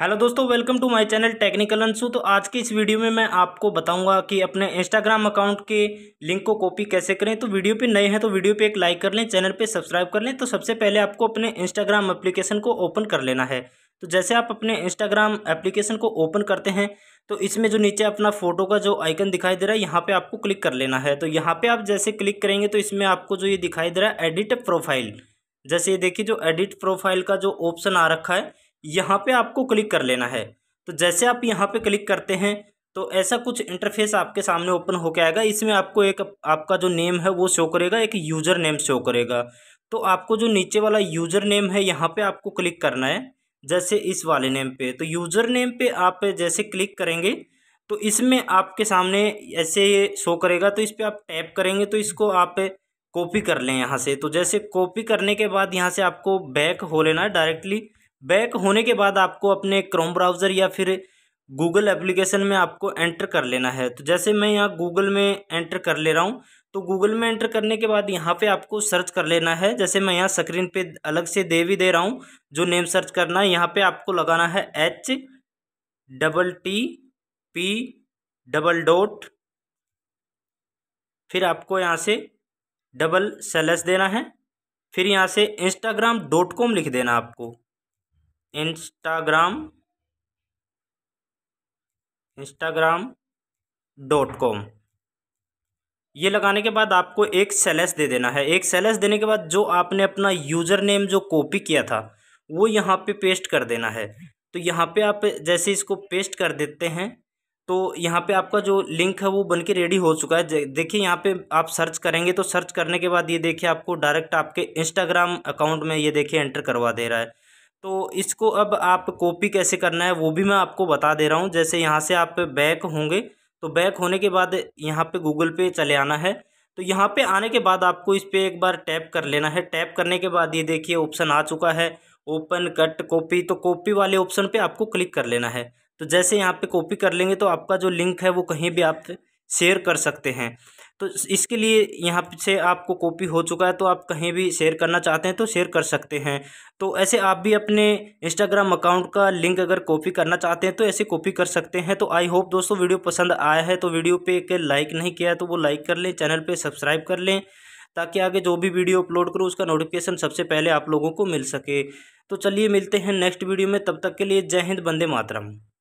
hello दोस्तों welcome to my channel technical Anshu तो आज की इस वीडियो में मैं आपको बताऊंगा कि अपने इंस्टाग्राम अकाउंट के लिंक को कॉपी कैसे करें तो वीडियो पे नए हैं तो वीडियो पे एक लाइक कर लें चैनल पे सब्सक्राइब कर लें तो सबसे पहले आपको अपने इंस्टाग्राम एप्लीकेशन को ओपन कर लेना है तो जैसे आप अपने इंस्टाग्राम एप्लीकेशन को ओपन करते हैं तो इसमें जो नीचे अपना फ़ोटो का जो आइकन दिखाई दे रहा है यहाँ पर आपको क्लिक कर लेना है तो यहाँ पर आप जैसे क्लिक करेंगे तो इसमें आपको जो ये दिखाई दे रहा है एडिट प्रोफाइल जैसे ये देखिए जो एडिट प्रोफाइल का जो ऑप्शन आ रखा है यहाँ पे आपको क्लिक कर लेना है तो जैसे आप यहाँ पे क्लिक करते हैं तो ऐसा कुछ इंटरफेस आपके सामने ओपन होकर आएगा इसमें आपको एक आपका जो नेम है वो शो करेगा एक यूज़र नेम शो करेगा तो आपको जो नीचे वाला यूज़र नेम है यहाँ पे आपको क्लिक करना है जैसे इस वाले नेम पे तो यूज़र नेम पे आप जैसे क्लिक करेंगे तो इसमें आपके सामने ऐसे शो करेगा तो इस पर आप टैप करेंगे तो इसको आप कॉपी कर लें यहाँ से तो जैसे कॉपी करने के बाद यहाँ से आपको बैक हो लेना है डायरेक्टली बैक होने के बाद आपको अपने क्रोम ब्राउज़र या फिर गूगल एप्लीकेशन में आपको एंटर कर लेना है तो जैसे मैं यहाँ गूगल में एंटर कर ले रहा हूँ तो गूगल में एंटर करने के बाद यहाँ पे आपको सर्च कर लेना है जैसे मैं यहाँ स्क्रीन पे अलग से दे भी दे रहा हूँ जो नेम सर्च करना है यहाँ पे आपको लगाना है H double T P double dot फिर आपको यहाँ से डबल सेलेस देना है फिर यहाँ से इंस्टाग्राम डॉट कॉम लिख देना आपको इंस्टाग्राम इंस्टाग्राम डॉट कॉम ये लगाने के बाद आपको एक सेलेस दे देना है एक सेलेस देने के बाद जो आपने अपना यूज़र नेम जो कॉपी किया था वो यहाँ पे पेस्ट कर देना है तो यहाँ पे आप जैसे इसको पेस्ट कर देते हैं तो यहाँ पे आपका जो लिंक है वो बन के रेडी हो चुका है देखिए यहाँ पे आप सर्च करेंगे तो सर्च करने के बाद ये देखिए आपको डायरेक्ट आपके इंस्टाग्राम अकाउंट में ये देखिए एंटर करवा दे रहा है तो इसको अब आप कॉपी कैसे करना है वो भी मैं आपको बता दे रहा हूँ जैसे यहाँ से आप बैक होंगे तो बैक होने के बाद यहाँ पे गूगल पे चले आना है तो यहाँ पे आने के बाद आपको इस पर एक बार टैप कर लेना है टैप करने के बाद ये देखिए ऑप्शन आ चुका है ओपन कट कॉपी तो कॉपी वाले ऑप्शन पर आपको क्लिक कर लेना है तो जैसे यहाँ पर कॉपी कर लेंगे तो आपका जो लिंक है वो कहीं भी आप शेयर कर सकते हैं तो इसके लिए यहाँ से आपको कॉपी हो चुका है तो आप कहीं भी शेयर करना चाहते हैं तो शेयर कर सकते हैं तो ऐसे आप भी अपने इंस्टाग्राम अकाउंट का लिंक अगर कॉपी करना चाहते हैं तो ऐसे कॉपी कर सकते हैं तो आई होप दोस्तों वीडियो पसंद आया है तो वीडियो पे एक लाइक नहीं किया तो वो लाइक कर लें चैनल पर सब्सक्राइब कर लें ताकि आगे जो भी वीडियो अपलोड करूँ उसका नोटिफिकेशन सबसे पहले आप लोगों को मिल सके तो चलिए मिलते हैं नेक्स्ट वीडियो में तब तक के लिए जय हिंद बंदे मातरम